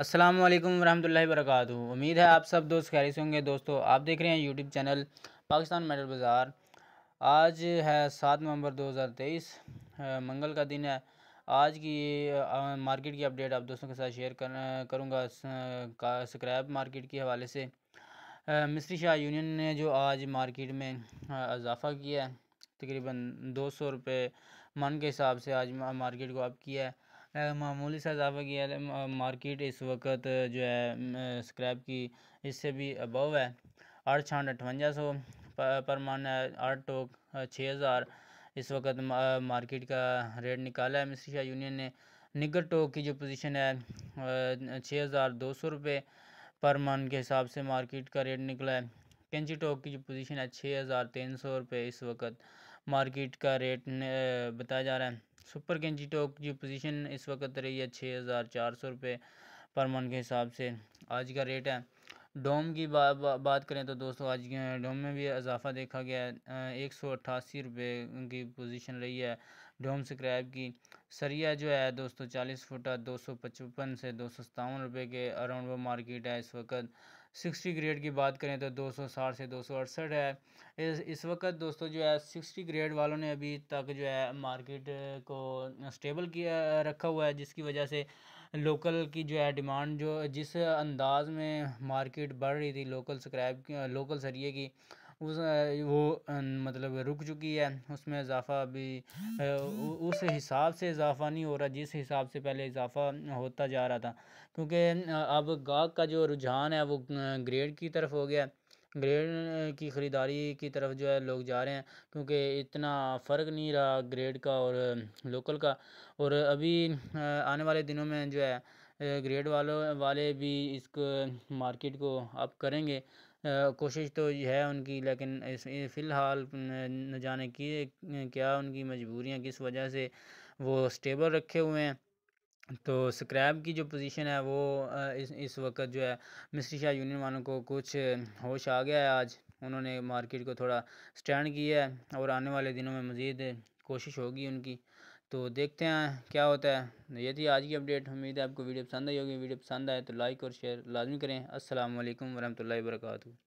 अस्सलाम वालेकुम वरहमतुल्लाहि उम्मीद है आप सब दोस्त खैरिस होंगे दोस्तों आप देख रहे हैं यूट्यूब चैनल पाकिस्तान मेडल बाज़ार आज है सात नवंबर 2023 मंगल का दिन है आज की मार्केट की अपडेट आप दोस्तों के साथ शेयर कर करूँगा स्क्रैप मार्केट के हवाले से मिस्री शाह यूनियन ने जो आज मार्केट में इजाफ़ा किया है तकरीबन दो सौ रुपये मन के हिसाब से आज मार्केट को अप किया है मामूली सा इजाफा किया है मार्केट इस वक्त जो है स्क्रैप की इससे भी अबव है आठ छांड अठवंजा सौ पर मान आठ टोक छः हज़ार इस वक्त मार्केट का रेट निकाला है मिस्र शाह यूनियन ने निगर टोक की जो पोजीशन है छः हज़ार दो सौ रुपये पर मन के हिसाब से मार्केट का रेट निकला है कैंची टोक की जो पोजीशन है छः हज़ार तीन सौ रुपये इस वक्त मार्केट का रेट बताया जा रहा है सुपर गेंजी टॉक जो पोजीशन इस वक्त रही है छः हज़ार चार सौ रुपये पर मन के हिसाब से आज का रेट है डोम की बा, बा, बात करें तो दोस्तों आज डोम में भी इजाफा देखा गया है एक सौ अट्ठासी रुपये की पोजीशन रही है डोम स्क्रैप की सरिया जो है दोस्तों चालीस फुटा दो सौ पचपन से दो सौ सतावन रुपये के अराउंड वो मार्केट है इस वक्त सिक्सटी ग्रेड की बात करें तो दो सौ साठ से दो सौ अड़सठ है इस इस वक्त दोस्तों जो है सिक्सटी ग्रेड वालों ने अभी तक जो है मार्केट को स्टेबल किया रखा हुआ है जिसकी वजह से लोकल की जो है डिमांड जो जिस अंदाज़ में मार्केट बढ़ रही थी लोकल स्क्रैप लोकल सरिए की उस वो मतलब रुक चुकी है उसमें इजाफ़ा अभी उस हिसाब से इजाफ़ा नहीं हो रहा जिस हिसाब से पहले इजाफ़ा होता जा रहा था क्योंकि अब गाहक का जो रुझान है वो ग्रेड की तरफ हो गया ग्रेड की ख़रीदारी की तरफ जो है लोग जा रहे हैं क्योंकि इतना फ़र्क नहीं रहा ग्रेड का और लोकल का और अभी आने वाले दिनों में जो है ग्रेड वालों वाले भी इसको मार्केट को अप करेंगे कोशिश तो है उनकी लेकिन इस फ़िलहाल न जाने की क्या उनकी मजबूरियां किस वजह से वो स्टेबल रखे हुए हैं तो स्क्रैप की जो पोजीशन है वो इस इस वक्त जो है मिस्री शाह यूनियन वालों को कुछ होश आ गया है आज उन्होंने मार्केट को थोड़ा स्टैंड किया है और आने वाले दिनों में मज़ीद कोशिश होगी उनकी तो देखते हैं क्या होता है ये थी आज की अपडेट उम्मीद है आपको वीडियो पसंद आई होगी वीडियो पसंद आए तो लाइक और शेयर लाजमी करें असल वरहमल वर्क